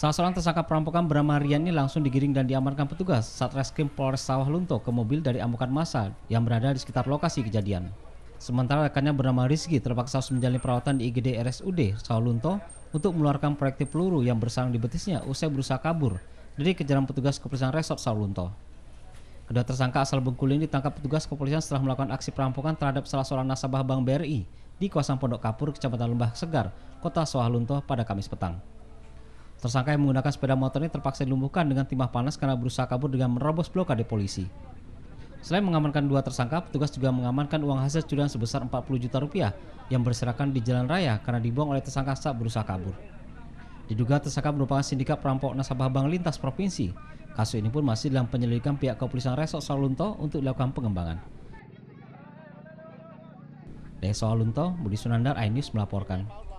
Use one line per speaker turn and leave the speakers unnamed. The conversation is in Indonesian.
Salah seorang tersangka perampokan bernama Rian ini langsung digiring dan diamankan petugas Satreskrim Polres Sawah Lunto ke mobil dari amukan massa yang berada di sekitar lokasi kejadian. Sementara rekannya bernama Rizky terpaksa harus menjalani perawatan di IGD RSUD Sawah Lunto untuk mengeluarkan proyektil peluru yang bersarang di betisnya usai berusaha kabur dari kejaran petugas kepolisian Resort Sawah Lunto. Kedua tersangka asal Bengkulu ini ditangkap petugas kepolisian setelah melakukan aksi perampokan terhadap salah seorang nasabah Bank BRI di kawasan Pondok Kapur, Kecamatan Lembah Segar, Kota Soalunto pada Kamis petang. Tersangka yang menggunakan sepeda motor ini terpaksa dilumpuhkan dengan timah panas karena berusaha kabur dengan menerobos blokade polisi. Selain mengamankan dua tersangka, petugas juga mengamankan uang hasil curian sebesar 40 juta rupiah yang berserakan di jalan raya karena dibuang oleh tersangka saat berusaha kabur. Diduga tersangka merupakan sindikat perampok nasabah bank lintas provinsi. Kasus ini pun masih dalam penyelidikan pihak kepolisian Resort Salunto untuk dilakukan pengembangan. Dari Salunto, Budi Sunandar, INews melaporkan.